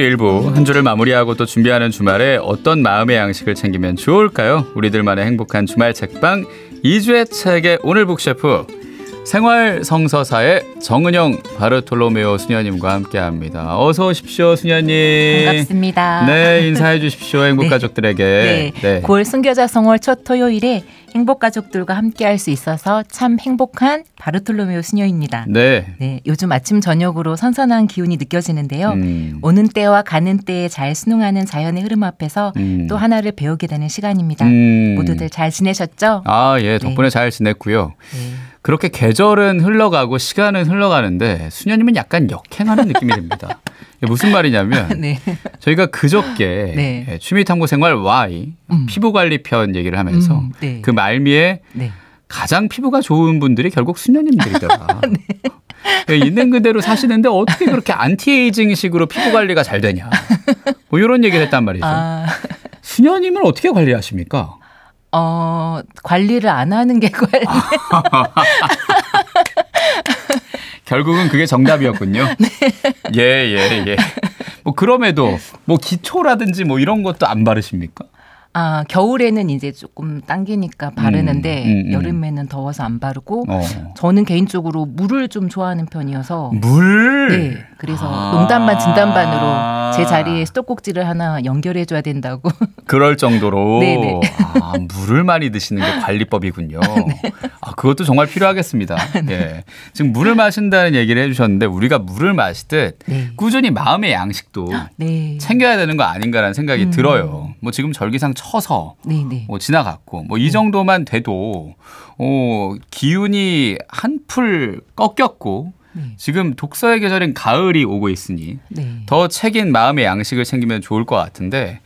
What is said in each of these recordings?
토요일 일부 한 주를 마무리하고 또 준비하는 주말에 어떤 마음의 양식을 챙기면 좋을까요? 우리들만의 행복한 주말 책방 2주의 책의 오늘 북 셰프 생활성서사의 정은영 바르톨로메오 수녀님과 함께합니다. 어서 오십시오, 수녀님. 반갑습니다. 네, 인사해 주십시오, 네. 행복가족들에게. 네, 네. 네. 9월 순교자 성월 첫 토요일에 행복가족들과 함께할 수 있어서 참 행복한 바르톨로메오 수녀입니다. 네. 네. 요즘 아침 저녁으로 선선한 기운이 느껴지는데요. 음. 오는 때와 가는 때에 잘순응하는 자연의 흐름 앞에서 음. 또 하나를 배우게 되는 시간입니다. 음. 모두들 잘 지내셨죠? 아, 예. 네. 덕분에 네. 잘 지냈고요. 네. 그렇게 계절은 흘러가고 시간은 흘러가는데 수녀님은 약간 역행하는 느낌이 듭니다. 무슨 말이냐면 네. 저희가 그저께 네. 예, 취미탐구 생활 Y 음. 피부관리 편 얘기를 하면서 음, 네. 그 말미에 네. 가장 피부가 좋은 분들이 결국 수녀님들이더라. 네. 예, 있는 그대로 사시는데 어떻게 그렇게 안티에이징식으로 피부 관리가 잘 되냐. 뭐 이런 얘기를 했단 말이죠. 아. 수녀님은 어떻게 관리하십니까? 어, 관리를 안 하는 게 관리. 결국은 그게 정답이었군요. 네. 예, 예, 예. 뭐 그럼에도 뭐 기초라든지 뭐 이런 것도 안 바르십니까? 아 겨울에는 이제 조금 당기니까 바르는데 음, 음, 음, 여름에는 더워서 안 바르고 어. 저는 개인적으로 물을 좀 좋아하는 편이어서 물. 네, 그래서 아~ 농담반 진담반으로 제 자리에 수도꼭지를 하나 연결해 줘야 된다고. 그럴 정도로. 네, 네. 아 물을 많이 드시는 게 관리법이군요. 네. 아 그것도 정말 필요하겠습니다. 네. 예. 지금 물을 마신다는 얘기를 해주셨는데 우리가 물을 마시듯 네. 꾸준히 마음의 양식도 챙겨야 되는 거 아닌가라는 생각이 음. 들어요. 뭐 지금 절기상 쳐서 네네. 네. 뭐 지나갔고 뭐이 네. 정도만 돼도 어, 기운이 한풀 꺾였고 네. 지금 독서의 계절인 가을이 오고 있으니 네. 더 책인 마음의 양식을 챙기면 좋을 것 같은데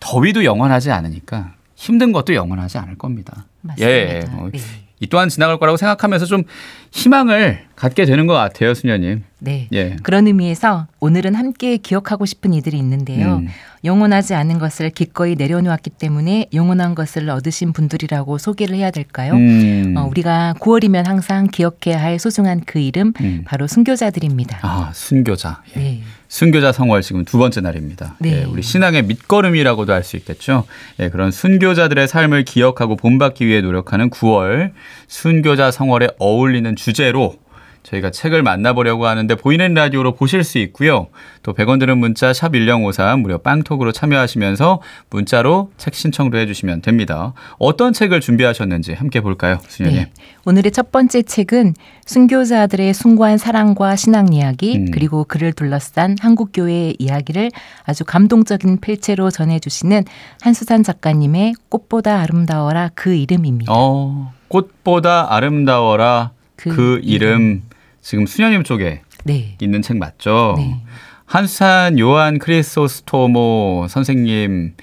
더위도 영원하지 않으니까 힘든 것도 영원하지 않을 겁니다. 맞습니다. 예, 어, 네. 이 또한 지나갈 거라고 생각하면서 좀 희망을 갖게 되는 것 같아요, 수녀님. 네. 예. 그런 의미에서 오늘은 함께 기억하고 싶은 이들이 있는데요. 음. 영원하지 않은 것을 기꺼이 내려놓았기 때문에 영원한 것을 얻으신 분들이라고 소개를 해야 될까요? 음. 어, 우리가 9월이면 항상 기억해야 할 소중한 그 이름 음. 바로 순교자들입니다. 아, 순교자. 예. 네. 순교자 성월 지금 두 번째 날입니다. 네. 예, 우리 신앙의 밑거름이라고도 할 수 있겠죠. 예, 그런 순교자들의 삶을 기억하고 본받기 위해 노력하는 9월 순교자 성월에 어울리는 주제로 저희가 책을 만나보려고 하는데 보이는 라디오로 보실 수 있고요. 또 100원 드는 문자 샵1053 무료 빵톡으로 참여하시면서 문자로 책 신청도 해주시면 됩니다. 어떤 책을 준비하셨는지 함께 볼까요? 수녀님. 네. 오늘의 첫 번째 책은 순교자들의 숭고한 사랑과 신앙 이야기 음. 그리고 그를 둘러싼 한국교회의 이야기를 아주 감동적인 필체로 전해주시는 한수산 작가님의 꽃보다 아름다워라 그 이름입니다. 어, 꽃보다 아름다워라 그, 그 이름 지금 수녀님 쪽에 네. 있는 책 맞죠? 네. 한산 요한 크리스스토모 선생님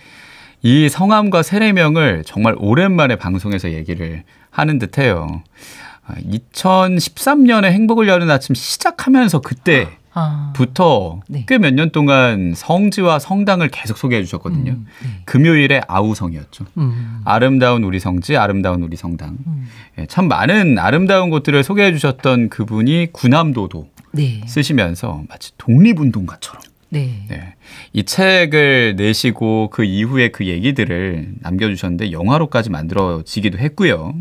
이 성함과 세례명을 정말 오랜만에 방송에서 얘기를 하는 듯해요. 2013년에 아, 행복을 여는 아침 시작하면서 그때 아. 아. 부터 네. 꽤몇 년 동안 성지와 성당을 계속 소개해 주셨거든요. 음, 네. 금요일에 아우성이었죠. 음. 아름다운 우리 성지, 아름다운 우리 성당. 음. 예, 참 많은 아름다운 곳들을 소개해 주셨던 그분이 군함도도 네. 쓰시면서 마치 독립운동가처럼 네. 네. 이 책을 내시고 그 이후에 그 얘기들을 남겨주셨는데 영화로까지 만들어지기도 했고요.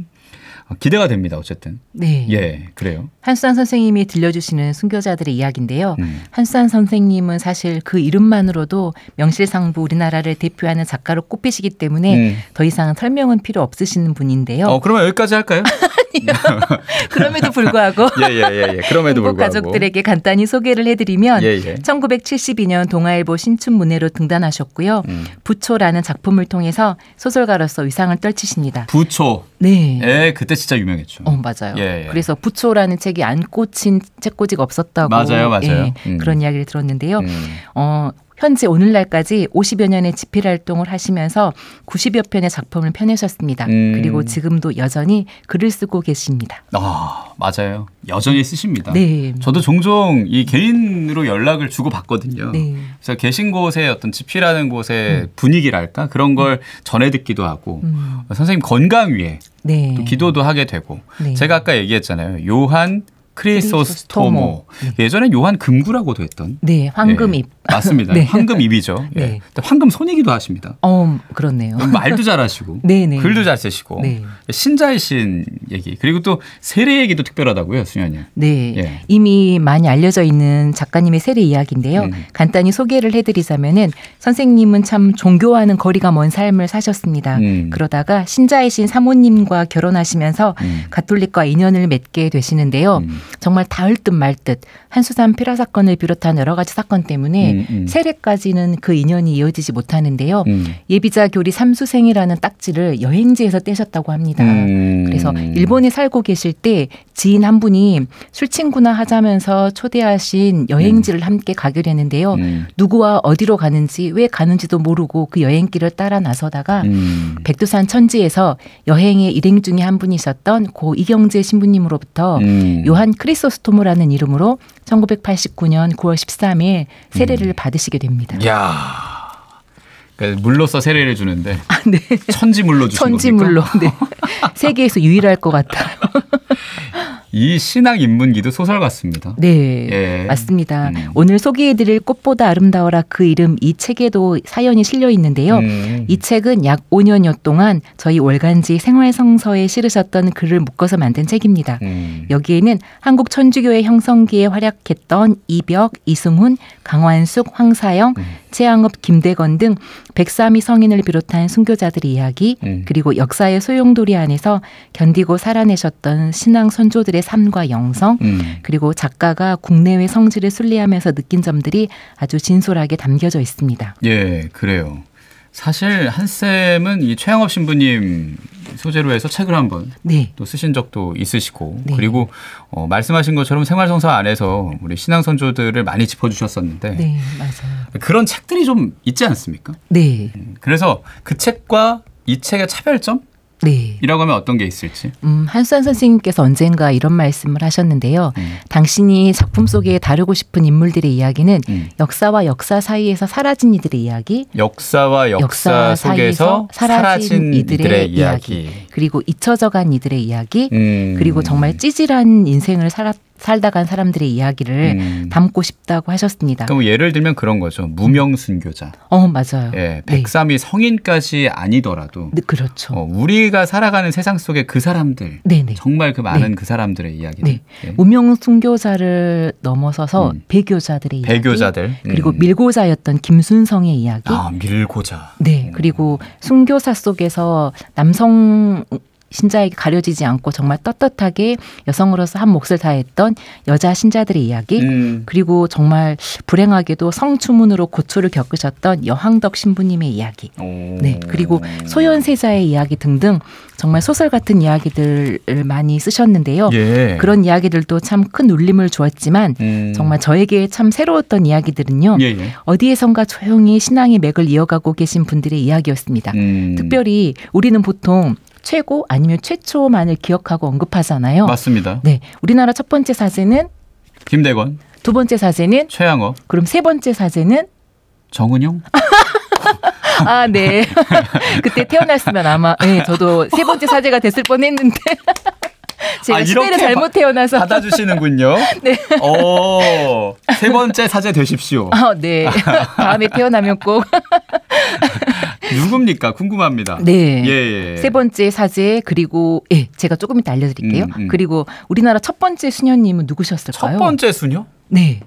어, 기대가 됩니다. 어쨌든. 네. 예, 그래요. 한수한 선생님이 들려주시는 순교자들의 이야기인데요. 음. 한수한 선생님은 사실 그 이름만으로도 명실상부 우리나라를 대표하는 작가로 꼽히시기 때문에 음. 더 이상 설명은 필요 없으신 분인데요. 어, 그러면 여기까지 할까요? 그럼에도 불구하고 예, 예, 예, 예, 그럼에도 불구하고 가족들에게 간단히 소개를 해드리면 1972년 예, 예. 동아일보 신춘문예로 등단하셨고요. 음. 부초라는 작품을 통해서 소설가로서 위상을 떨치십니다. 부초. 네. 예, 그때 진짜 유명했죠. 어, 맞아요. 그래서 부초라는 책이 안 꽂힌 책꽂이가 없었다고. 맞아요, 맞아요. 음. 그런 이야기를 들었는데요. 음. 어, 현재 오늘날까지 50여 년의 집필 활동을 하시면서 90여 편의 작품을 펴내셨습니다. 음. 그리고 지금도 여전히 글을 쓰고 계십니다. 아, 맞아요. 여전히 쓰십니다. 네. 저도 종종 이 개인으로 연락을 주고 받거든요. 네. 그래서 계신 곳의 어떤 집필하는 곳의 음. 분위기랄까 그런 걸 음. 전해 듣기도 하고 음. 선생님 건강 위해 네. 또 기도도 하게 되고 네. 제가 아까 얘기했잖아요. 요한 크리소스토모. 크리소스토모. 네. 예전에 요한 금구라고도 했던. 네, 황금잎. 맞습니다. 네. 황금 입이죠. 예. 네. 예. 황금 손이기도 하십니다. 어, 그렇네요. 말도 잘하시고 네네. 네. 글도 잘 쓰시고 네. 신자이신 얘기 그리고 또 세례 얘기도 특별하다고요, 수현이. 네, 예. 이미 많이 알려져 있는 작가님의 세례 이야기인데요. 음. 간단히 소개를 해드리자면은 선생님은 참 종교와는 거리가 먼 삶을 사셨습니다. 음. 그러다가 신자이신 사모님과 결혼하시면서 음. 가톨릭과 인연을 맺게 되시는데요. 음. 정말 닿을 듯 말 듯 한수산 피라 사건을 비롯한 여러 가지 사건 때문에 음, 음, 세례까지는 그 인연이 이어지지 못하는데요. 음. 예비자 교리 삼수생이라는 딱지를 여행지에서 떼셨다고 합니다. 음. 그래서 일본에 살고 계실 때 지인 한 분이 술 친구나 하자면서 초대하신 여행지를 함께 가기로 했는데요. 누구와 어디로 가는지 왜 가는지도 모르고 그 여행길을 따라 나서다가 백두산 천지에서 여행의 일행 중에 한 분이셨던 고 이경재 신부님으로부터 요한 크리소스토모라는 이름으로 1989년 9월 13일 세례를 음. 받으시게 됩니다. 야. 그러니까 물로써 세례를 주는데 아, 네. 천지 물로 주신 천지 겁니까? 물로. 네. 세계에서 유일할 것 같아요. 이신학 인문기도 소설 같습니다. 네, 예. 맞습니다. 음. 오늘 소개해드릴 꽃보다 아름다워라 그 이름 이 책에도 사연이 실려 있는데요. 음. 이 책은 약 5년여 동안 저희 월간지 생활성서에 실으셨던 글을 묶어서 만든 책입니다. 음. 여기에는 한국 천주교의 형성기에 활약했던 이벽, 이승훈, 강환숙, 황사영, 음. 재앙업 김대건 등백삼이 성인을 비롯한 순교자들 이야기 음. 그리고 역사의 소용돌이 안에서 견디고 살아내셨던 신앙 선조들의 삶과 영성 음. 그리고 작가가 국내외 성지를 순리하면서 느낀 점들이 아주 진솔하게 담겨져 있습니다. 예, 그래요. 사실 한쌤은 이 최양업 신부님 소재로 해서 책을 한번 네. 또 쓰신 적도 있으시고 네. 그리고 어, 말씀하신 것처럼 생활성사 안에서 우리 신앙 선조들을 많이 짚어주셨었는데 네, 그런 책들이 좀 있지 않습니까? 네. 음, 그래서 그 책과 이 책의 차별점 네. 이라고 하면 어떤 게 있을지. 음, 한수환 선생님께서 언젠가 이런 말씀을 하셨는데요. 음. 당신이 작품 속에 다루고 싶은 인물들의 이야기는 음. 역사와 역사 사이에서 사라진 이들의 이야기, 역사와 역사, 역사 속에서 사라진, 사라진 이들의, 이들의 이야기. 이야기. 그리고 잊혀져간 이들의 이야기, 음. 그리고 정말 찌질한 인생을 살았 살다 간 사람들의 이야기를 음. 담고 싶다고 하셨습니다. 그럼 예를 들면 그런 거죠. 무명 순교자. 어, 맞아요. 예, 백삼이 네. 성인까지 아니더라도 네, 그렇죠. 어, 우리가 살아가는 세상 속에 그 사람들, 네네. 네. 정말 그 많은 네. 그 사람들의 이야기. 네. 예. 무명 순교자를 넘어서서 음. 배교자들의 이야기, 배교자들 그리고 음. 밀고자였던 김순성의 이야기. 아, 밀고자. 네, 음. 그리고 순교사 속에서 남성 신자에게 가려지지 않고 정말 떳떳하게 여성으로서 한 몫을 다했던 여자 신자들의 이야기 음. 그리고 정말 불행하게도 성추문으로 고초를 겪으셨던 여황덕 신부님의 이야기 오. 네 그리고 소현세자의 이야기 등등 정말 소설 같은 이야기들을 많이 쓰셨는데요 예. 그런 이야기들도 참 큰 울림을 주었지만 음. 정말 저에게 참 새로웠던 이야기들은요 예예. 예. 어디에선가 조용히 신앙의 맥을 이어가고 계신 분들의 이야기였습니다 음. 특별히 우리는 보통 최고 아니면 최초만을 기억하고 언급하잖아요. 맞습니다. 네, 우리나라 첫 번째 사제는 김대건. 두 번째 사제는 최양업. 그럼 세 번째 사제는 정은용. 아, 네. 그때 태어났으면 아마 네, 저도 세 번째 사제가 됐을 뻔했는데. 제가 아, 시대를 잘못 태어나서 받아주시는군요. 네. 오, 세 번째 사제 되십시오. 아, 네. 다음에 태어나면 꼭. 누굽니까? 궁금합니다. 네. 예, 예. 세 번째 사제 그리고 예, 제가 조금 이따 알려드릴게요. 음, 음. 그리고 우리나라 첫 번째 수녀님은 누구셨을까요? 첫 번째 수녀? 네.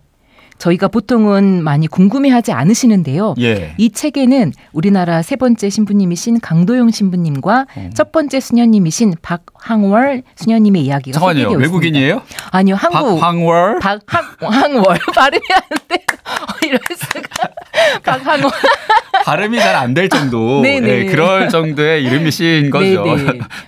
저희가 보통은 많이 궁금해하지 않으시는데요. 예. 이 책에는 우리나라 세 번째 신부님이신 강도용 신부님과 음. 첫 번째 수녀님이신 박항월 수녀님의 이야기가 잠깐만요. 소개 외국인이에요? 아니요, 한국. 박항월. 박항월 발음이 안 돼. 어, 이럴 수가. 박항월. 발음이 잘 안 될 정도 네, 네. 예, 그럴 정도의 이름이신 네, 거죠.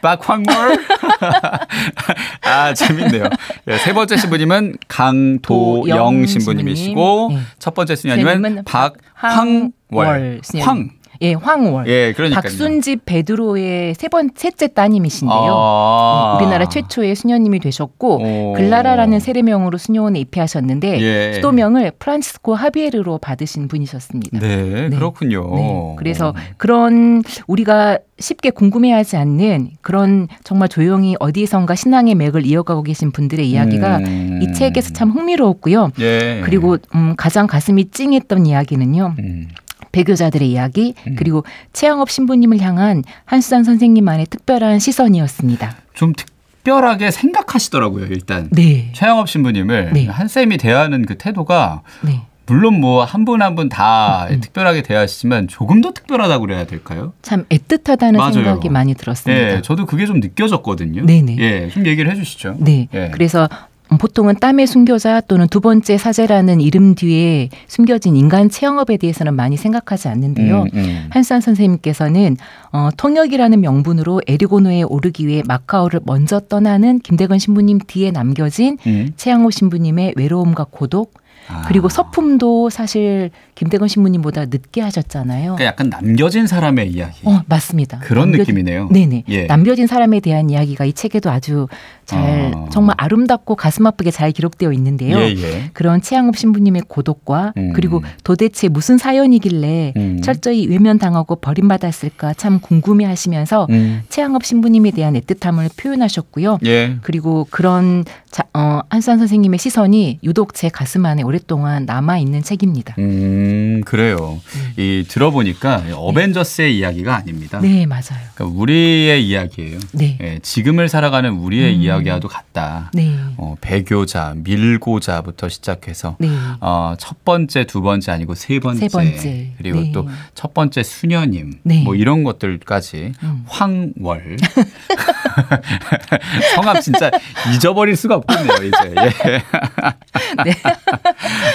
빡황몰. 네. 아 재밌네요. 네, 세 번째 신부님은 강도영 신부님이시고 첫 번째 신부님은 박황월 신부님. 예, 황월. 예, 그러니까 박순지 베드로의 세번 셋째 따님이신데요. 아~ 예, 우리나라 최초의 수녀님이 되셨고 글라라라는 세례명으로 수녀원에 입회하셨는데 예. 수도명을 프란치스코 하비에르로 받으신 분이셨습니다. 네, 네. 그렇군요. 네. 그래서 그런 우리가 쉽게 궁금해하지 않는 그런 정말 조용히 어디선가 신앙의 맥을 이어가고 계신 분들의 이야기가 음. 이 책에서 참 흥미로웠고요. 예. 그리고 음, 가장 가슴이 찡했던 이야기는요. 음. 배교자들의 이야기 음. 그리고 최영업 신부님을 향한 한수상 선생님만의 특별한 시선이었습니다. 좀 특... 특별하게 생각하시더라고요, 일단. 네. 최영업 신부님을 네. 한쌤이 대하는 그 태도가 네. 물론 뭐 한 분 한 분다 음, 음. 특별하게 대하시지만 조금 더 특별하다고 그래야 될까요? 참 애틋하다는 맞아요. 생각이 많이 들었습니다. 네, 저도 그게 좀 느껴졌거든요. 네네. 예, 좀 얘기를 해주시죠. 네. 예. 그래서 보통은 땀의 숨겨자 또는 두 번째 사제라는 이름 뒤에 숨겨진 인간 체험업에 대해서는 많이 생각하지 않는데요. 음, 음. 한산 선생님께서는 어, 통역이라는 명분으로 에리고노에 오르기 위해 마카오를 먼저 떠나는 김대건 신부님 뒤에 남겨진 음. 최양호 신부님의 외로움과 고독, 아. 그리고 서품도 사실 김대건 신부님보다 늦게 하셨잖아요. 그러니까 약간 남겨진 사람의 이야기. 어, 맞습니다. 그런 남겨진, 느낌이네요. 네네. 예. 남겨진 사람에 대한 이야기가 이 책에도 아주 잘 아. 정말 아름답고 가슴 아프게 잘 기록되어 있는데요. 예, 예. 그런 최양업 신부님의 고독과 음. 그리고 도대체 무슨 사연이길래 음. 철저히 외면당하고 버림받았을까 참 궁금해하시면서 음. 최양업 신부님에 대한 애틋함을 표현하셨고요. 예. 그리고 그런 자, 어, 한수환 선생님의 시선이 유독 제 가슴 안에 오랫동안 남아 있는 책입니다. 음 그래요. 네. 이 들어보니까 어벤져스의 네. 이야기가 아닙니다. 네 맞아요. 그러니까 우리의 이야기예요. 네. 예, 지금을 살아가는 우리의 음. 이야기와도 같다. 네. 어, 배교자, 밀고자부터 시작해서 네. 어, 첫 번째, 두 번째 아니고 세 번째, 세 번째. 그리고 네. 또첫 번째 수녀님 네. 뭐 이런 것들까지 음. 황월 성함 진짜 잊어버릴 수가 없겠네요, 이제. 예. 네.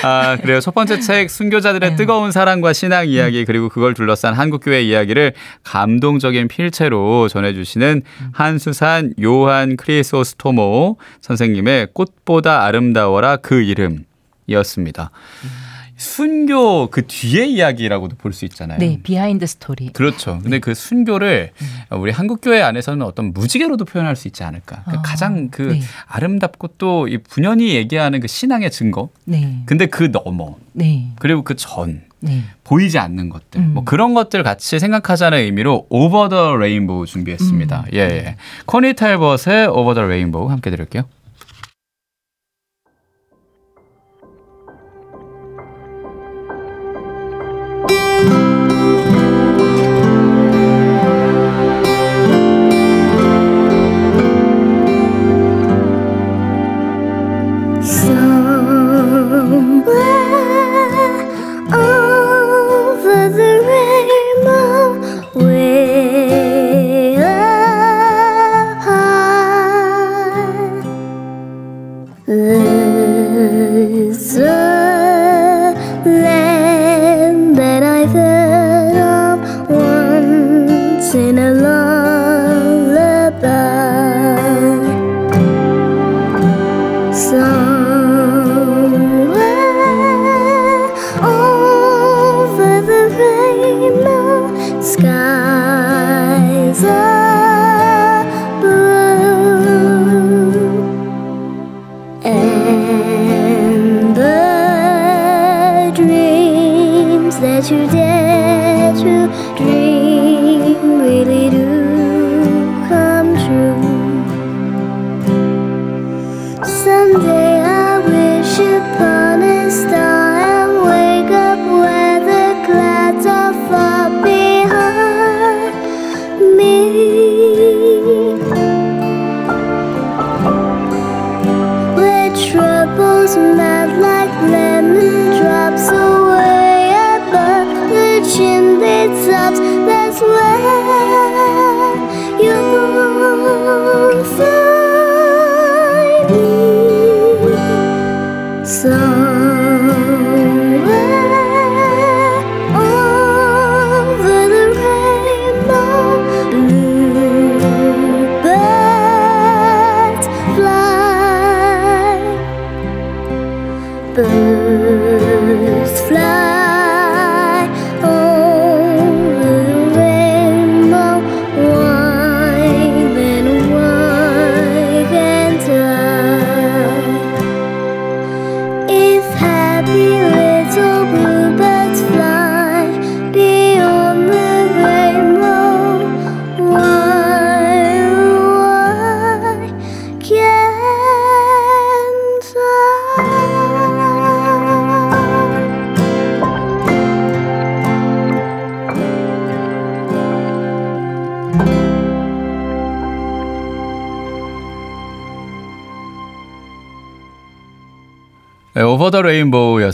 아, 그래요. 첫 번째 책 순교자들의 네. 뜨거운 사랑과 신앙 이야기 그리고 그걸 둘러싼 한국 교회 이야기를 감동적인 필체로 전해 주시는 한수산 요한 크리스스토모 선생님의 꽃보다 아름다워라 그 이름이었습니다. 음. 순교 그 뒤의 이야기라고도 볼 수 있잖아요. 네, 비하인드 스토리. 그렇죠. 근데 네. 그 순교를 음. 우리 한국 교회 안에서는 어떤 무지개로도 표현할 수 있지 않을까. 그러니까 아, 가장 그 네. 아름답고 또 이 분연히 얘기하는 그 신앙의 증거. 네. 근데 그 너머. 네. 그리고 그 전. 네. 보이지 않는 것들 뭐 음. 뭐 그런 것들 같이 생각하자는 의미로 오버 더 레인보우 준비했습니다. 음. 예, 예. 코니 탈벗의 오버 더 레인보우 함께 들을게요.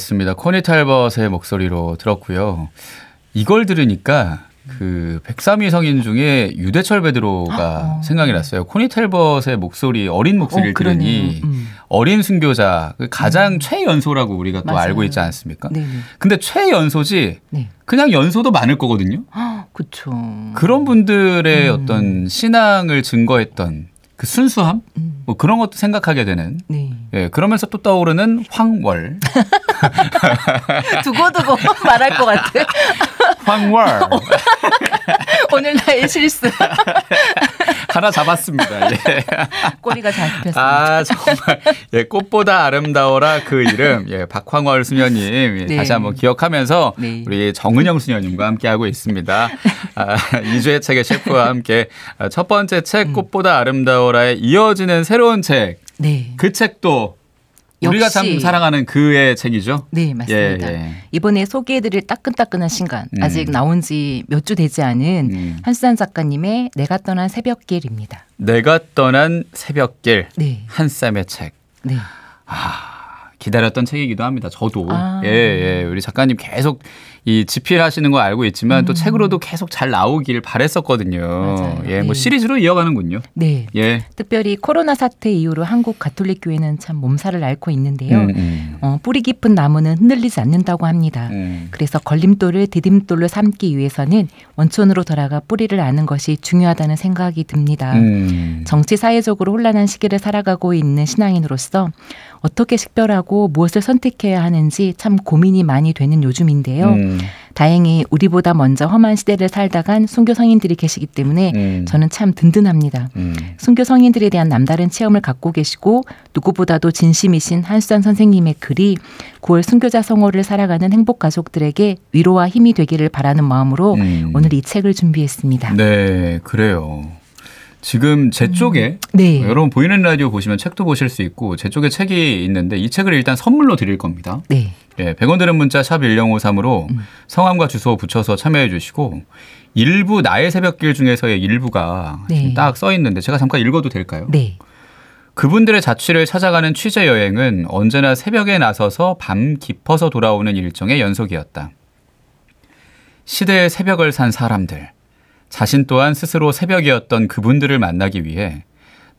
그렇습니다. 코니 탈벗의 목소리로 들었고요. 이걸 들으니까 그 103위 성인 중에 유대철 베드로가 아, 어. 생각이 났어요. 코니 텔벗의 목소리 어린 목소리를 어, 들으니 음. 어린 순교자 그 가장 음. 최연소라고 우리가 또 맞아요. 알고 있지 않습니까? 네네. 네. 근데 최연소지 네. 그냥 연소도 많을 거거든요. 그렇죠. 그런 분들의 음. 어떤 신앙을 증거했던 그 순수함 음. 뭐 그런 것도 생각하게 되는 네. 예 그러면서 또 떠오르는 황월 두고두고 말할 것 같아 황월. 오늘 나의 실수. 하나 잡았습니다. 예. 꼬리가 잡혔습니다. 아 정말 예, 꽃보다 아름다워라 그 이름 예, 박황월 수녀님 예, 네. 다시 한번 기억하면서 네. 우리 정은영 수녀님과 함께 하고 있습니다. 아, 이주의 책의 셰프와 함께 첫 번째 책 음. 꽃보다 아름다워라에 이어지는 새로운 책. 네. 그 책도 우리가 참 사랑하는 그의 책이죠. 네, 맞습니다. 예, 예. 이번에 소개해드릴 따끈따끈한 신간 음. 아직 나온 지 몇 주 되지 않은 음. 한수산 작가님의 내가 떠난 새벽길입니다. 내가 떠난 새벽길 네. 한쌈의 책. 네. 아, 기다렸던 책이기도 합니다. 저도 아. 예, 예 우리 작가님 계속 이 집필하시는 거 알고 있지만 음. 또 책으로도 계속 잘 나오길 바랬었거든요. 맞아요. 예, 뭐 네. 뭐 시리즈로 이어가는군요. 네. 예. 특별히 코로나 사태 이후로 한국 가톨릭 교회는 참 몸살을 앓고 있는데요. 음, 음. 어, 뿌리 깊은 나무는 흔들리지 않는다고 합니다. 음. 그래서 걸림돌을 디딤돌로 삼기 위해서는 원천으로 돌아가 뿌리를 아는 것이 중요하다는 생각이 듭니다. 음. 정치 사회적으로 혼란한 시기를 살아가고 있는 신앙인으로서 어떻게 식별하고 무엇을 선택해야 하는지 참 고민이 많이 되는 요즘인데요. 음. 다행히 우리보다 먼저 험한 시대를 살다간 순교 성인들이 계시기 때문에 음. 저는 참 든든합니다. 음. 순교 성인들에 대한 남다른 체험을 갖고 계시고 누구보다도 진심이신 한수산 선생님의 글이 9월 순교자 성호를 살아가는 행복 가족들에게 위로와 힘이 되기를 바라는 마음으로 음. 오늘 이 책을 준비했습니다. 네, 그래요. 지금 제 음. 쪽에 네. 여러분 보이는 라디오 보시면 책도 보실 수 있고 제 쪽에 책이 있는데 이 책을 일단 선물로 드릴 겁니다. 네. 예, 100원 드는 문자 샵 1053으로 음. 성함과 주소 붙여서 참여해 주시고 일부 나의 새벽길 중에서의 일부가 네. 딱써 있는데 제가 잠깐 읽어도 될까요? 네. 그분들의 자취를 찾아가는 취재 여행은 언제나 새벽에 나서서 밤 깊어서 돌아오는 일정의 연속이었다. 시대의 새벽을 산 사람들, 자신 또한 스스로 새벽이었던 그분들을 만나기 위해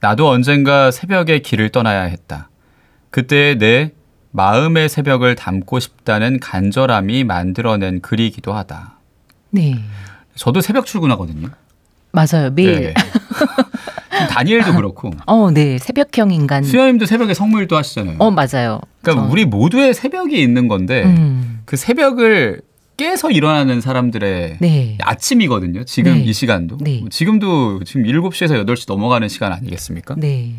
나도 언젠가 새벽에 길을 떠나야 했다. 그때내 마음의 새벽을 담고 싶다는 간절함이 만들어낸 글이기도 하다. 네. 저도 새벽 출근하거든요. 맞아요. 매일. 네, 네. 다니엘도 그렇고. 어, 네. 새벽형 인간. 수현님도 새벽에 성물도 하시잖아요. 어, 맞아요. 그러니까 전... 우리 모두의 새벽이 있는 건데 음. 그 새벽을 깨서 일어나는 사람들의 네. 아침이거든요. 지금 네. 이 시간도. 네. 지금도 지금 7시에서 8시 넘어가는 시간 아니겠습니까? 네.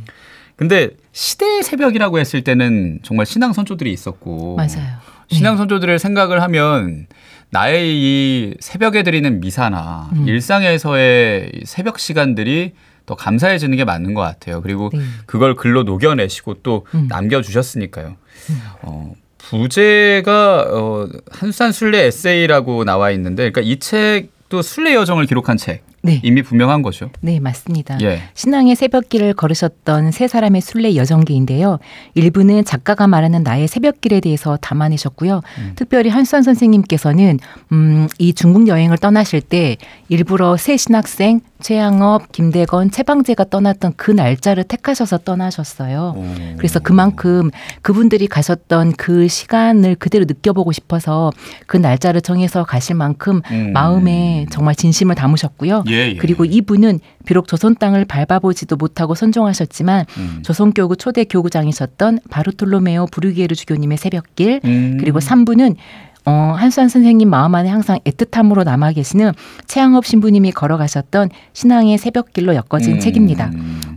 근데 시대의 새벽이라고 했을 때는 정말 신앙 선조들이 있었고 맞아요. 신앙 네. 선조들의 생각을 하면 나의 이 새벽에 드리는 미사나 음. 일상에서의 새벽 시간들이 더 감사해지는 게 맞는 것 같아요. 그리고 네. 그걸 글로 녹여내시고 또 음. 남겨주셨으니까요. 음. 어, 부제가 어, 한산 순례 에세이라고 나와 있는데, 그러니까 이 책도 순례 여정을 기록한 책. 네. 이미 분명한 거죠. 네, 맞습니다. 예. 신앙의 새벽길을 걸으셨던 세 사람의 순례 여정기인데요. 일부는 작가가 말하는 나의 새벽길에 대해서 담아내셨고요. 음. 특별히 한수환 선생님께서는 음, 이 중국 여행을 떠나실 때 일부러 세 신학생 최양업, 김대건, 최방재가 떠났던 그 날짜를 택하셔서 떠나셨어요. 오. 그래서 그만큼 그분들이 가셨던 그 시간을 그대로 느껴보고 싶어서 그 날짜를 정해서 가실 만큼 음. 마음에 정말 진심을 담으셨고요. 예. 예, 예. 그리고 이분은 비록 조선 땅을 밟아보지도 못하고 선종하셨지만 음. 조선 교구 초대 교구장이셨던 바르톨로메오 브루게르 주교님의 새벽길 음. 그리고 3분은 어, 한수환 선생님 마음 안에 항상 애틋함으로 남아 계시는 최양업 신부님이 걸어가셨던 신앙의 새벽길로 엮어진 음. 책입니다.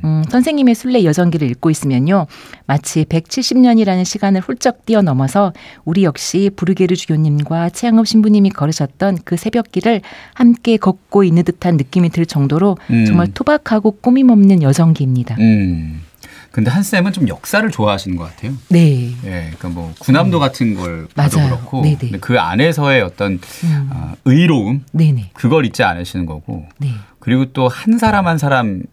음, 선생님의 순례 여정기를 읽고 있으면요. 마치 170년이라는 시간을 훌쩍 뛰어넘어서 우리 역시 부르게르 주교님과 최양업 신부님이 걸으셨던 그 새벽길을 함께 걷고 있는 듯한 느낌이 들 정도로 음. 정말 토박하고 꾸밈없는 여정기입니다. 음. 근데 한 쌤은 좀 역사를 좋아하시는 것 같아요. 네. 예, 그러니까 뭐 군함도 음. 같은 걸 봐도 맞아요. 그렇고 네, 네. 그 안에서의 어떤 음. 어, 의로움, 네네. 네. 그걸 잊지 않으시는 거고. 네. 그리고 또 한 사람 한 사람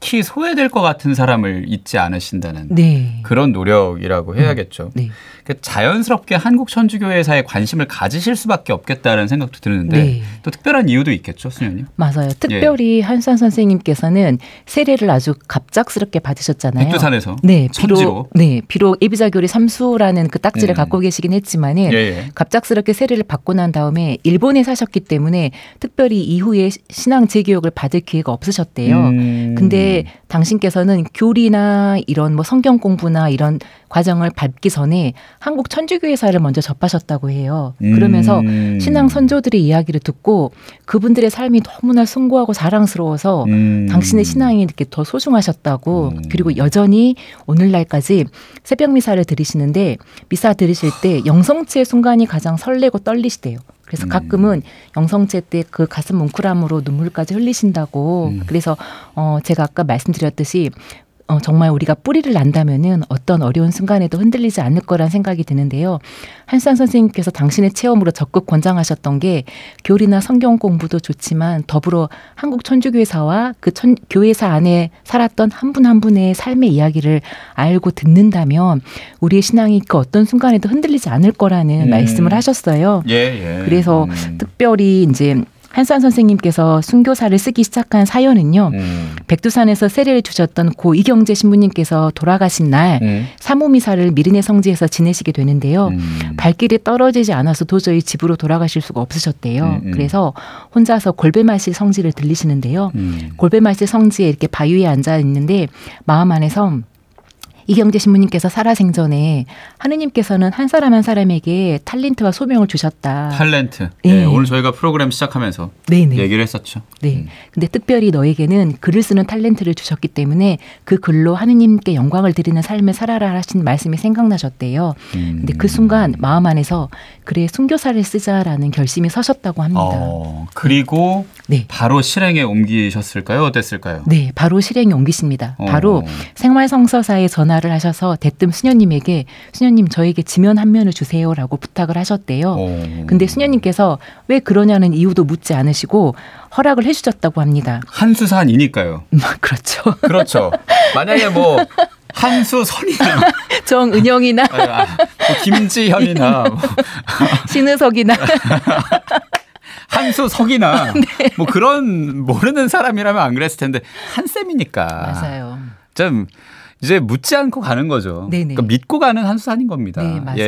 특히 소외될 것 같은 사람을 잊지 않으신다는 네. 그런 노력이라고 해야겠죠. 음. 네. 그 자연스럽게 한국 천주교회사에 관심을 가지실 수밖에 없겠다는 생각도 드는데 네. 또 특별한 이유도 있겠죠, 수녀님? 맞아요. 예. 특별히 예. 한산 선생님께서는 세례를 아주 갑작스럽게 받으셨잖아요. 백두산에서 네, 비록, 천지로. 네, 비록 예비자교리 삼수라는 그 딱지를 음. 갖고 계시긴 했지만은 예, 예 갑작스럽게 세례를 받고 난 다음에 일본에 사셨기 때문에 특별히 이후에 신앙 재교육을 받을 기회가 없으셨대요. 음. 근데 당신께서는 교리나 이런 뭐 성경 공부나 이런 과정을 밟기 전에 한국 천주교회사를 먼저 접하셨다고 해요. 그러면서 음. 신앙 선조들의 이야기를 듣고 그분들의 삶이 너무나 숭고하고 자랑스러워서 음. 당신의 신앙이 이렇게 더 소중하셨다고 음. 그리고 여전히 오늘날까지 새벽 미사를 들리시는데 미사 들으실 때 영성체의 순간이 가장 설레고 떨리시대요. 그래서 음. 가끔은 영성체 때 그 가슴 뭉클함으로 눈물까지 흘리신다고. 음. 그래서 어 제가 아까 말씀드렸듯이 어, 정말 우리가 뿌리를 난다면은 어떤 어려운 순간에도 흔들리지 않을 거란 생각이 드는데요. 한상 선생님께서 당신의 체험으로 적극 권장하셨던 게 교리나 성경 공부도 좋지만 더불어 한국 천주교회사와 그 천, 교회사 안에 살았던 한 분한 한 분의 삶의 이야기를 알고 듣는다면 우리의 신앙이 그 어떤 순간에도 흔들리지 않을 거라는 음. 말씀을 하셨어요. 예, 예. 그래서 음. 특별히 이제 한산 선생님께서 순교사를 쓰기 시작한 사연은요. 음. 백두산에서 세례를 주셨던 고 이경재 신부님께서 돌아가신 날 음. 사모미사를 미르네 성지에서 지내시게 되는데요. 음. 발길이 떨어지지 않아서 도저히 집으로 돌아가실 수가 없으셨대요. 음, 음. 그래서 혼자서 골베마시 성지를 들리시는데요. 음. 골베마시 성지에 이렇게 바위에 앉아 있는데 마음 안에서 이경재 신부님께서 살아생전에 하느님께서는 한 사람 한 사람에게 탤런트와 소명을 주셨다. 탤런트. 네. 네. 오늘 저희가 프로그램 시작하면서 네네. 얘기를 했었죠. 네. 음. 근데 특별히 너에게는 글을 쓰는 탤런트를 주셨기 때문에 그 글로 하느님께 영광을 드리는 삶을 살아라 하신 말씀이 생각나셨대요. 음. 근데 그 순간 마음 안에서 그래 순교사를 쓰자라는 결심이 서셨다고 합니다. 어, 그리고 네. 바로 실행에 옮기셨을까요? 어땠을까요? 네, 바로 실행에 옮기십니다. 어. 바로 생활성서사에 전화를 하셔서 대뜸 수녀님에게 수녀님 저에게 지면 한 면을 주세요라고 부탁을 하셨대요. 어. 근데 수녀님께서 왜 그러냐는 이유도 묻지 않으시고 허락을 해주셨다고 합니다. 한수산이니까요. 음, 그렇죠. 그렇죠. 만약에 뭐 한수선이나 정은영이나 아, 아 뭐 김지현이나 뭐. 신우석이나 한수 석이나 네. 뭐 그런 모르는 사람이라면 안 그랬을 텐데 한 쌤이니까. 맞아요. 좀 이제 묻지 않고 가는 거죠. 네네. 그러니까 믿고 가는 한수산인 겁니다. 네, 맞아요. 예,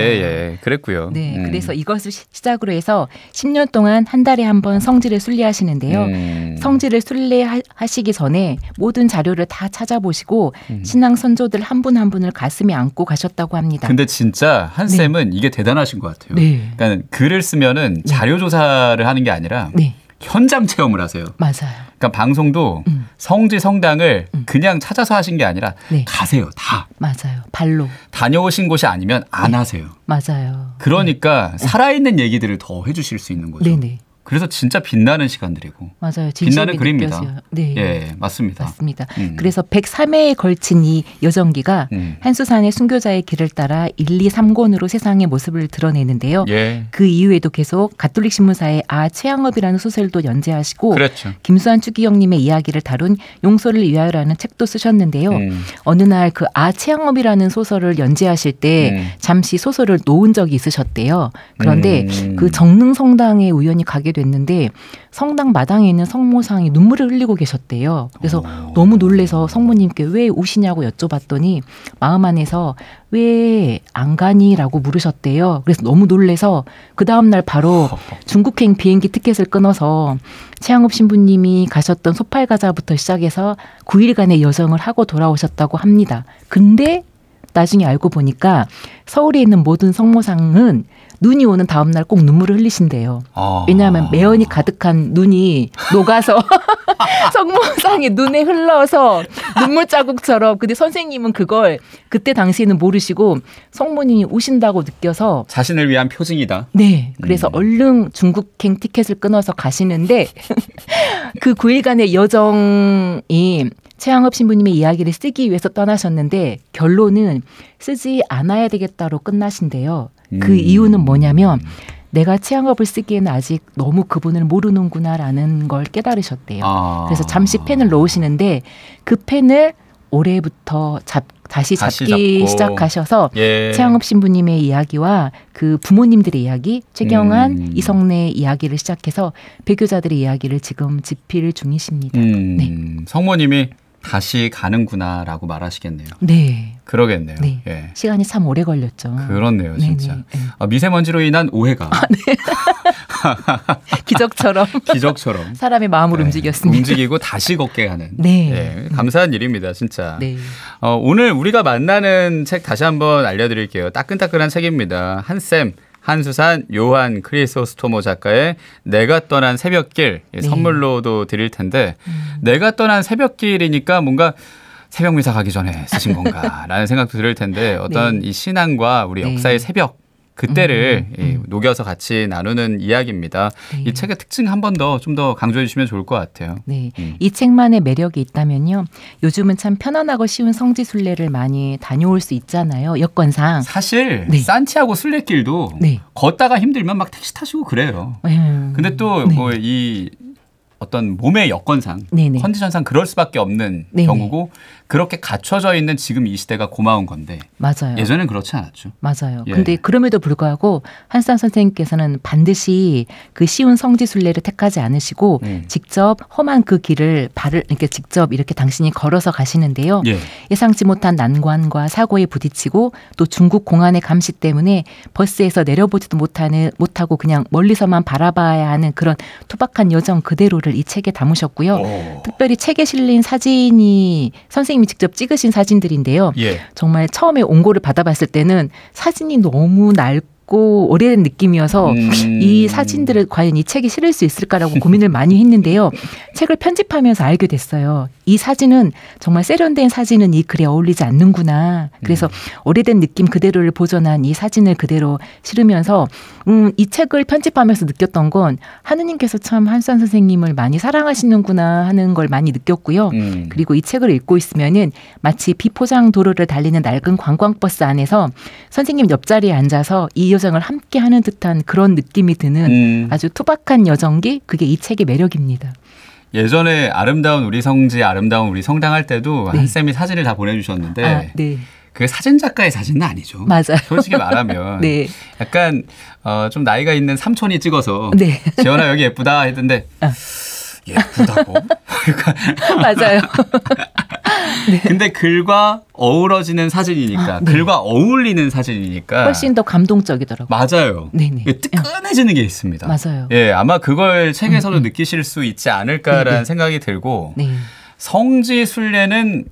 예. 그랬고요. 네, 음. 그래서 이것을 시작으로 해서 10년 동안 한 달에 한 번 성질을 순례하시는데요. 음. 성질을 순례하시기 전에 모든 자료를 다 찾아보시고 음. 신앙 선조들 한 분한 한 분을 가슴에 안고 가셨다고 합니다. 근데 진짜 한 네. 쌤은 이게 대단하신 것 같아요. 네. 그러니까 글을 쓰면은 네. 자료 조사를 하는 게 아니라 네. 현장 체험을 하세요. 맞아요. 그러니까 방송도 음. 성지 성당을 음. 그냥 찾아서 하신 게 아니라 네. 가세요 다. 맞아요. 발로. 다녀오신 곳이 아니면 안 네. 하세요. 맞아요. 그러니까 네. 살아있는 얘기들을 더 해주실 수 있는 거죠. 네네. 그래서 진짜 빛나는 시간들이고 맞아요. 빛나는 그림입니다. 요 네, 예, 맞습니다. 맞습니다. 음. 그래서 103회에 걸친 이 여정기가 음. 한수산의 순교자의 길을 따라 1, 2, 3권으로 세상의 모습을 드러내는데요. 예. 그 이후에도 계속 가톨릭 신문사의 아 최양업이라는 소설도 연재하시고 그렇죠. 김수환 추기영님의 이야기를 다룬 용서를 위하여라는 책도 쓰셨는데요. 음. 어느 날 그아 최양업이라는 소설을 연재하실 때 음. 잠시 소설을 놓은 적이 있으셨대요. 그런데 음. 그 정릉성당에 우연히 가게 되 됐는데 성당 마당에 있는 성모상이 눈물을 흘리고 계셨대요. 그래서 오. 어. 너무 놀래서 성모님께 왜 우시냐고 여쭤봤더니 마음 안에서 왜 안 가니라고 물으셨대요. 그래서 너무 놀래서 그 다음 날 바로 중국행 비행기 티켓을 끊어서 최양업 신부님이 가셨던 소팔가자부터 시작해서 9일간의 여정을 하고 돌아오셨다고 합니다. 근데 나중에 알고 보니까 서울에 있는 모든 성모상은 눈이 오는 다음 날 꼭 눈물을 흘리신대요. 아. 왜냐하면 매연이 가득한 눈이 녹아서 성모상이 눈에 흘러서 눈물 자국처럼. 근데 선생님은 그걸 그때 당시에는 모르시고 성모님이 오신다고 느껴서 자신을 위한 표징이다. 네. 그래서 음. 얼른 중국행 티켓을 끊어서 가시는데 그 9일간의 여정이 최양업 신부님의 이야기를 쓰기 위해서 떠나셨는데 결론은 쓰지 않아야 되겠다로 끝나신대요 그 음. 이유는 뭐냐면 내가 치앙업을 쓰기에는 아직 너무 그분을 모르는구나라는 걸 깨달으셨대요. 아. 그래서 잠시 펜을 놓으시는데 그 펜을 올해부터 잡, 다시, 잡기 잡고. 시작하셔서 예. 최양업 신부님의 이야기와 그 부모님들의 이야기, 최경환, 음. 이성래 이야기를 시작해서 배교자들의 이야기를 지금 집필 중이십니다. 음. 네. 성모님이 다시 가는구나라고 말하시겠네요. 네. 그러겠네요. 네. 예. 시간이 참 오래 걸렸죠. 그렇네요, 네, 진짜. 네, 네. 아, 미세먼지로 인한 오해가 아, 네. 기적처럼 기적처럼 사람의 마음을 네. 움직였습니다. 움직이고 다시 걷게 하는. 네. 예, 감사한 일입니다, 진짜. 네. 어, 오늘 우리가 만나는 책 다시 한번 알려드릴게요. 따끈따끈한 책입니다. 한 쌤. 한수산 요한 크리소스토모 작가의 내가 떠난 새벽길 네. 선물로도 드릴 텐데 음. 내가 떠난 새벽길이니까 뭔가 새벽 미사 가기 전에 쓰신 건가라는 생각도 들을 텐데 어떤 네. 이 신앙과 우리 네. 역사의 새벽 그때를 음, 음, 예, 음. 녹여서 같이 나누는 이야기입니다. 네. 이 책의 특징 한 번 더 좀 더 강조해 주시면 좋을 것 같아요. 네. 음. 이 책만의 매력이 있다면요. 요즘은 참 편안하고 쉬운 성지 순례를 많이 다녀올 수 있잖아요. 여건상. 사실 네. 산티아고 순례길도 네. 걷다가 힘들면 막 택시 타시고 그래요. 음. 근데 또 네. 뭐이 어떤 몸의 여건상 네네. 컨디션상 그럴 수밖에 없는 네네. 경우고 그렇게 갖춰져 있는 지금 이 시대가 고마운 건데 맞아요. 예전엔 그렇지 않았죠. 맞아요. 예. 근데 그럼에도 불구하고 한상 선생님께서는 반드시 그 쉬운 성지순례를 택하지 않으시고 음. 직접 험한 그 길을 발을 이렇게 직접 이렇게 당신이 걸어서 가시는데요. 예. 상치 못한 난관과 사고에 부딪히고 또 중국 공안의 감시 때문에 버스에서 내려보지도 못하는 못하고 그냥 멀리서만 바라봐야 하는 그런 투박한 여정 그대로를 생각을 이 책에 담으셨고요. 오. 어. 특별히 책에 실린 사진이 선생님이 직접 찍으신 사진들인데요. 예. 정말 처음에 온고를 받아봤을 때는 사진이 너무 낡고 오래고 오래된 느낌이어서 음. 이 사진들을 과연 이 책에 실을 수 있을까라고 고민을 많이 했는데요. 책을 편집하면서 알게 됐어요. 이 사진은 정말 세련된 사진은 이 글에 어울리지 않는구나. 그래서 음. 오래된 느낌 그대로를 보존한 이 사진을 그대로 실으면서 음, 이 책을 편집하면서 느꼈던 건 하느님께서 참 한산 수 선생님을 많이 사랑하시는구나 하는 걸 많이 느꼈고요. 음. 그리고 이 책을 읽고 있으면은 마치 비포장 도로를 달리는 낡은 관광버스 안에서 선생님 옆자리에 앉아서 이 여정을 함께 하는 듯한 그런 느낌이 드는 음. 아주 투박한 여정기 그게 이 책의 매력입니다. 예전에 아름다운 우리 성지 아름다운 우리 성당 할 때도 네. 한 쌤이 사진을 다 보내주셨는데 아, 네. 그게 사진 작가의 사진은 아니죠. 맞아요. 솔직히 말하면 네. 약간 어, 좀 나이가 있는 삼촌이 찍어서 네. 지연아 여기 예쁘다 했던데. 아. 예쁘다고? 맞아요. 네. 근데 글과 어우러지는 사진이니까 아, 네. 글과 어울리는 사진이니까 훨씬 더 감동적이더라고요. 맞아요. 네네. 네. 예, 뜨끈해지는 게 있습니다. 맞아요. 예, 아마 그걸 책에서도 음, 음. 느끼실 수 있지 않을까라는 네네. 네. 생각이 들고 네. 성지 순례는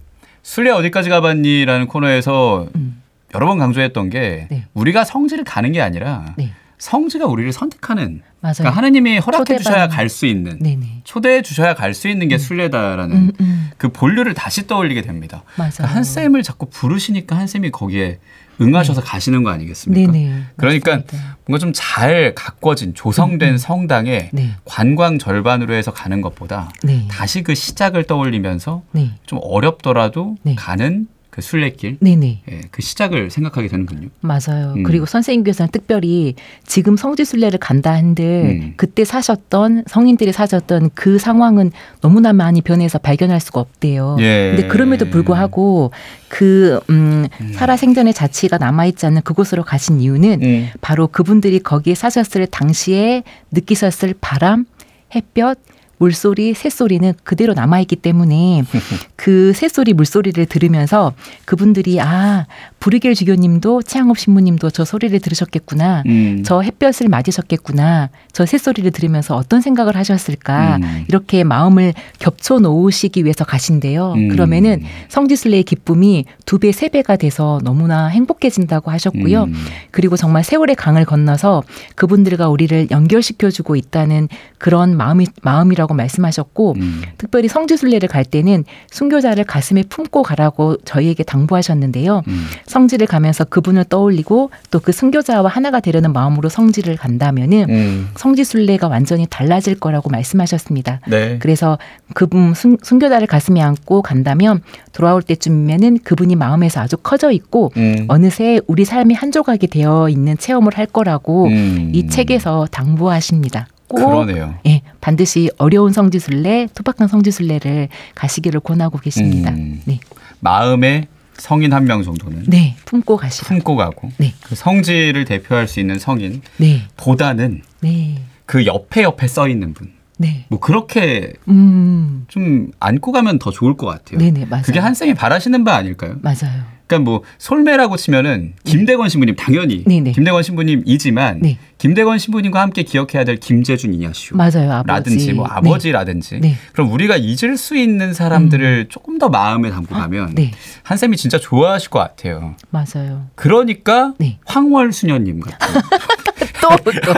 순례 어디까지 가봤니라는 코너에서 음. 여러 번 강조했던 게 네. 우리가 성지를 가는 게 아니라 성지가 우리를 선택하는 그러니까 맞아요. 그러니까 하나님이 허락해 주셔야 갈 수 있는 네네. 초대해 주셔야 갈 수 있는 게 음. 순례다라는 음, 음. 그 본류를 다시 떠올리게 됩니다. 그러니까 한 쌤을 자꾸 부르시니까 한 쌤이 거기에 응하셔서 네. 가시는 거 아니겠습니까? 네네. 그러니까 맞습니다. 뭔가 좀 잘 가꿔진 조성된 음, 음. 성당에 네. 관광 절반으로 해서 가는 것보다 네. 다시 그 시작을 떠올리면서 네. 좀 어렵더라도 네. 가는 그 순례길 네네. 예, 그 시작을 생각하게 되는군요. 맞아요. 음. 그리고 선생님께서는 특별히 지금 성지 순례를 간다 한들 음. 그때 사셨던 성인들이 사셨던 그 상황은 너무나 많이 변해서 발견할 수가 없대요. 예. 근데 그럼에도 불구하고 그 음, 음. 살아 생전의 자취가 남아 있지 않은 그곳으로 가신 이유는 예. 바로 그분들이 거기에 사셨을 당시에 느끼셨을 바람, 햇볕 물소리, 새소리는 그대로 남아있기 때문에 그 새소리, 물소리를 들으면서 그분들이 아, 부르겔 주교님도 치양업 신부님도 저 소리를 들으셨겠구나. 음. 저 햇볕을 맞으셨겠구나. 저 새소리를 들으면서 어떤 생각을 하셨을까. 음. 이렇게 마음을 겹쳐 놓으시기 위해서 가신대요 음. 그러면은 성지순례의 기쁨이 두 배, 세 배가 돼서 너무나 행복해진다고 하셨고요. 음. 그리고 정말 세월의 강을 건너서 그분들과 우리를 연결시켜주고 있다는 그런 마음이, 마음이라고 가라고 말씀하셨고 음. 특별히 성지순례를 갈 때는 순교자를 가슴에 품고 가라고 저희에게 당부하셨는데요. 음. 성지를 가면서 그분을 떠올리고 또 그 순교자와 하나가 되려는 마음으로 성지를 간다면은 음. 성지순례가 완전히 달라질 거라고 말씀하셨습니다. 네. 그래서 그분 순, 순교자를 가슴에 안고 간다면 돌아올 때쯤이면은 그분이 마음에서 아주 커져 있고 음. 어느새 우리 삶이 한 조각이 되어 있는 체험을 할 거라고 음. 이 책에서 당부하십니다. 그러네요. 예, 반드시 어려운 성지순례, 토박한 성지순례를 가시기를 권하고 계십니다. 음, 네. 마음에 성인 한 명 정도는 네, 품고 가시 품고 가고 네. 그 성지를 대표할 수 있는 성인 네. 보다는 네. 그 옆에 옆에 써 있는 분. 네. 뭐 그렇게 음. 좀 안고 가면 더 좋을 것 같아요. 네네, 네, 맞아요. 그게 한생이 바라시는 바 아닐까요? 맞아요. 그러니까 뭐 솔매라고 치면은 네. 김대건 신부님 당연히 네네. 네. 김대건 신부님이지만 네. 김대건 신부님과 함께 기억해야 될 김재준 이냐쇼 맞아요 아버지. 라든지 뭐 네. 아버지라든지 네. 그럼 우리가 잊을 수 있는 사람들을 음. 조금 더 마음에 담고 아, 가면 아, 네. 한 쌤이 진짜 좋아하실 것 같아요. 맞아요. 그러니까 황월수녀님 같은 또, 또.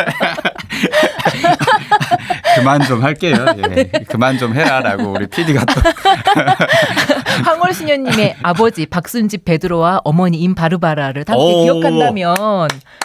그만 좀 할게요. 예. 그만 좀 해라라고 우리 PD가 또 황월신현님의 아버지 박순집 베드로와 어머니 임바르바라를 함께 기억한다면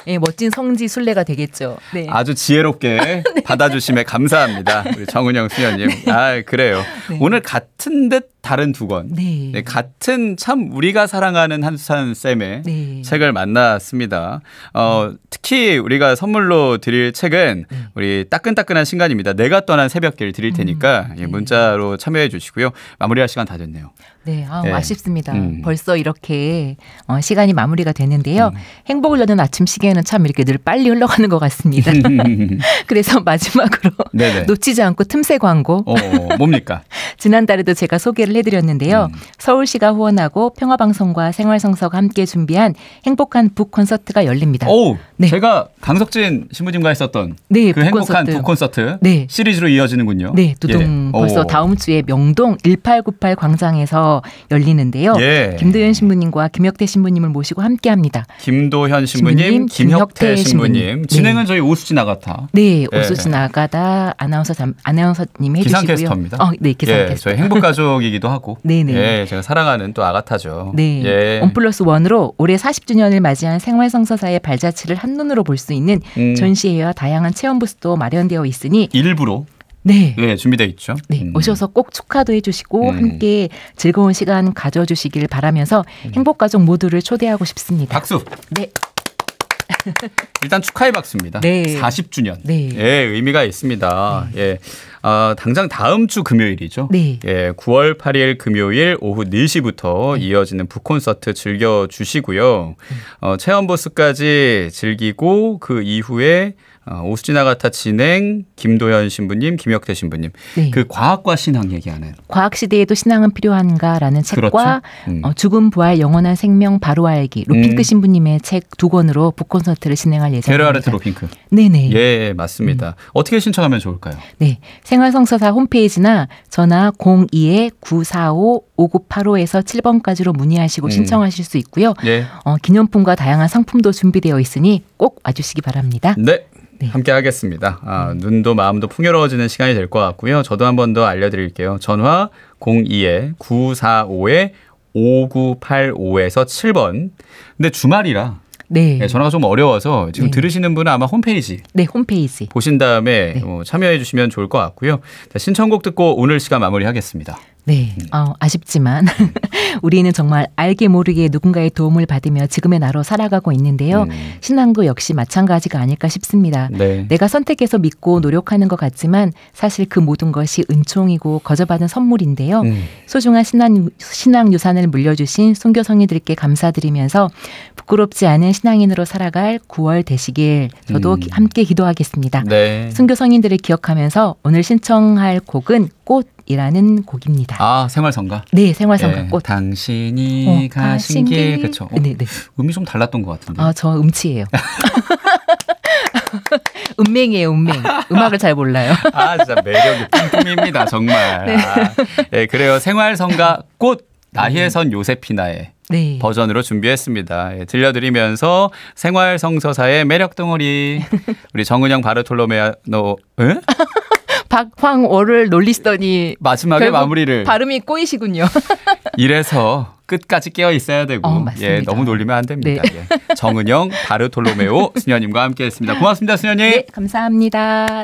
예, 멋진 성지 순례가 되겠죠. 네. 아주 지혜롭게 네. 받아주심에 감사합니다. 우리 정은영 수녀님. 네. 아 그래요. 네. 오늘 같은 듯 다른 두 권. 네. 네 같은 참 우리가 사랑하는 한수산 쌤의 네. 책을 만났습니다. 어, 특히 우리가 선물로 드릴 책은 우리 따끈따끈한 신간입니다. 내가 떠난 새벽길 드릴 테니까 음. 예, 문자로 참여해 주시고요. 마무리할 시간 다 됐네요. 네, 아, 네. 쉽습니다 음. 벌써 이렇게 어, 시간이 마무리가 되는데요. 음. 행복을 여는 아침 시계는 참 이렇게 늘 빨리 흘러가는 것 같습니다. 그래서 마지막으로 네네. 놓치지 않고 틈새 광고. 어, 어 뭡니까? 지난달에도 제가 소개를 해드렸는데요. 음. 서울시가 후원하고 평화방송과 생활성서가 함께 준비한 행복한 북 콘서트가 열립니다. 오, 네. 제가 강석진 신부님과 했었던 네, 그북 행복한 북 콘서트 네. 시리즈로 이어지는군요. 네, 두둥 예. 벌써 오. 어. 다음 주에 명동 1898 광장에서 열리는데요. 예. 김도현 신부님과 김혁태 신부님을 모시고 함께합니다. 김도현 신부님, 신부님 김혁태, 김혁태 신부님. 신부님. 네. 진행은 네. 저희 오수진 아가타. 네, 예. 오수진 아가다 아나운서 잠, 아나운서님 해주시고요. 기상캐스터입니다. 어, 네, 기상캐스터. 예, 저희 행복가족이기도 하고. 네, 네. 예, 제가 사랑하는 또 아가타죠. 네, 예. 원 플러스 원으로 올해 40주년을 맞이한 생활성서사의 발자취를 한 눈으로 볼 수 있는 음. 전시회와 다양한 체험 부스도 마련되어 있으니 일부러 네. 예, 준비되어 있죠. 네. 음. 오셔서 꼭 축하도 해주시고 음. 함께 즐거운 시간 가져주시길 바라면서 음. 행복가족 모두를 초대하고 싶습니다. 박수. 네. 일단 축하의 박수입니다. 네. 40주년. 네. 예, 의미가 있습니다. 네. 예. 아, 당장 다음 주 금요일이죠. 네. 예, 9월 8일 금요일 오후 4시부터 네. 이어지는 북콘서트 즐겨 주시고요. 어, 체험버스까지 즐기고 그 이후에 어, 오스진 아가타 진행, 김도현 신부님, 김혁태 신부님. 네. 그 과학과 신앙 얘기하는. 과학 시대에도 신앙은 필요한가라는 그렇죠. 책과 그렇죠? 음. 어, 죽음 부활 영원한 생명 바로 알기 로핑크 음. 신부님의 책 두 권으로 북 콘서트를 진행할 예정입니다. 게르하르트 로핑크. 네네. 예 맞습니다. 음. 어떻게 신청하면 좋을까요? 네 생활성서사 홈페이지나 전화 02에 945 5985에서 7번까지로 문의하시고 음. 신청하실 수 있고요. 예. 어, 기념품과 다양한 상품도 준비되어 있으니 꼭 와주시기 바랍니다. 네. 네. 함께 하겠습니다. 아, 음. 눈도 마음도 풍요로워지는 시간이 될 것 같고요. 저도 한 번 더 알려드릴게요. 전화 02에 945에 5985에서 7번. 근데 주말이라 네. 네. 전화가 좀 어려워서 지금 네. 들으시는 분은 아마 홈페이지. 네, 홈페이지. 보신 다음에 네. 뭐 참여해 주시면 좋을 것 같고요. 자, 신청곡 듣고 오늘 시간 마무리하겠습니다. 네, 음. 어, 아쉽지만 우리는 정말 알게 모르게 누군가의 도움을 받으며 지금의 나로 살아가고 있는데요. 네. 신앙도 역시 마찬가지가 아닐까 싶습니다. 네. 내가 선택해서 믿고 노력하는 것 같지만 사실 그 모든 것이 은총이고 거저받은 선물인데요. 음. 소중한 신앙, 신앙 유산을 물려주신 순교성이들께 감사드리면서 부끄럽지 않은 신앙인으로 살아갈 9월 되시길 저도 음. 함께 기도하겠습니다. 네. 순교성인들을 기억하면서 오늘 신청할 곡은 꽃이라는 곡입니다. 아 생활성가? 네, 생활성가 예, 꽃. 당신이 어, 가신 길, 길. 그렇죠. 어, 네, 네. 음이 좀 달랐던 것 같은데. 아저 음치예요. 음맹이에요, 음맹. 음악을 잘 몰라요. 아 진짜 매력이 뿜뿜입니다, 정말. 네. 아, 예, 그래요. 생활성가 꽃 나혜선 요세피나의 네. 버전으로 준비했습니다. 예, 들려드리면서 생활성서사의 매력 덩어리 우리 정은영 바르톨로메아노 에? 박황오를 놀리시더니 마지막에 마무리를 발음이 꼬이시군요. 이래서 끝까지 깨어 있어야 되고 어, 예, 너무 놀리면 안 됩니다. 네. 예. 정은영, 바르톨로메오 수녀님과 함께했습니다. 고맙습니다, 수녀님. 네, 감사합니다.